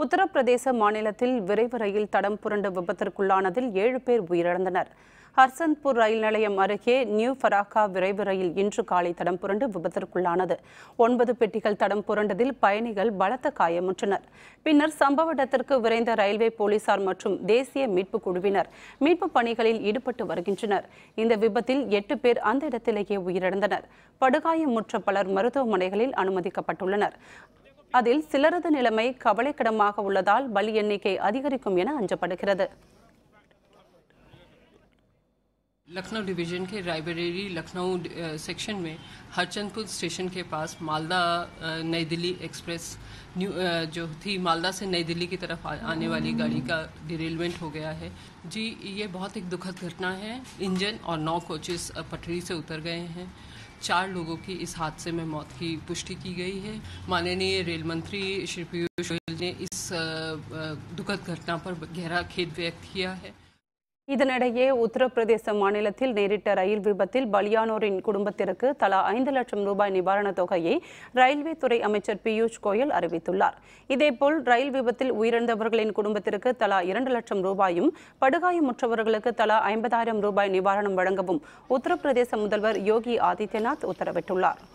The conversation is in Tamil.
உத்தரப்பிரதேச மாநிலத்தில் விரைவு ரயில் தடம் புரண்டு விபத்திற்குள்ளானதில் ஏழு பேர் உயிரிழந்தனர் ஹர்சந்த்பூர் ரயில் நிலையம் அருகே நியூ ஃபராக்கா விரைவு ரயில் இன்று காலை தடம் புரண்டு விபத்திற்குள்ளானது ஒன்பது பெட்டிகள் தடம் புரண்டதில் பயணிகள் பலத்த காயமுற்றனர் பின்னர் சம்பவ இடத்திற்கு விரைந்த ரயில்வே போலீசார் மற்றும் தேசிய மீட்பு குழுவினர் மீட்பு பணிகளில் ஈடுபட்டு வருகின்றனர் இந்த விபத்தில் எட்டு பேர் அந்த இடத்திலேயே உயிரிழந்தனர் படுகாயமுற்ற பலர் மருத்துவமனைகளில் அனுமதிக்கப்பட்டுள்ளனர் அதில் சிலரது நிலைமை கவலைக்கிடமாக உள்ளதால் பலி எண்ணிக்கை அதிகரிக்கும் என அஞ்சப்படுகிறது लखनऊ डिवीज़न के रायबरेली लखनऊ सेक्शन में हरचंदपुर स्टेशन के पास मालदा नई दिल्ली एक्सप्रेस न्यू जो थी मालदा से नई दिल्ली की तरफ आने वाली गाड़ी का डिरेलमेंट हो गया है जी ये बहुत एक दुखद घटना है इंजन और नौ कोचेस पटरी से उतर गए हैं चार लोगों की इस हादसे में मौत की पुष्टि की गई है माननीय रेल मंत्री श्री पीयूष गोयल ने इस दुखद घटना पर गहरा खेद व्यक्त किया है இதனிடையே உத்தரப்பிரதேச மாநிலத்தில் நேரிட்ட ரயில் விபத்தில் பலியானோரின் குடும்பத்திற்கு தலா ஐந்து லட்சம் ரூபாய் நிவாரணத் தொகையை ரயில்வே துறை அமைச்சர் பியூஷ் கோயல் அறிவித்துள்ளார் இதேபோல் ரயில் விபத்தில் உயிரிழந்தவர்களின் குடும்பத்திற்கு தலா இரண்டு லட்சம் ரூபாயும் படுகாயமுற்றவர்களுக்கு தலா ஐம்பதாயிரம் ரூபாய் நிவாரணம் வழங்கவும் உத்தரப்பிரதேச முதல்வர் யோகி ஆதித்யநாத் உத்தரவிட்டுள்ளார்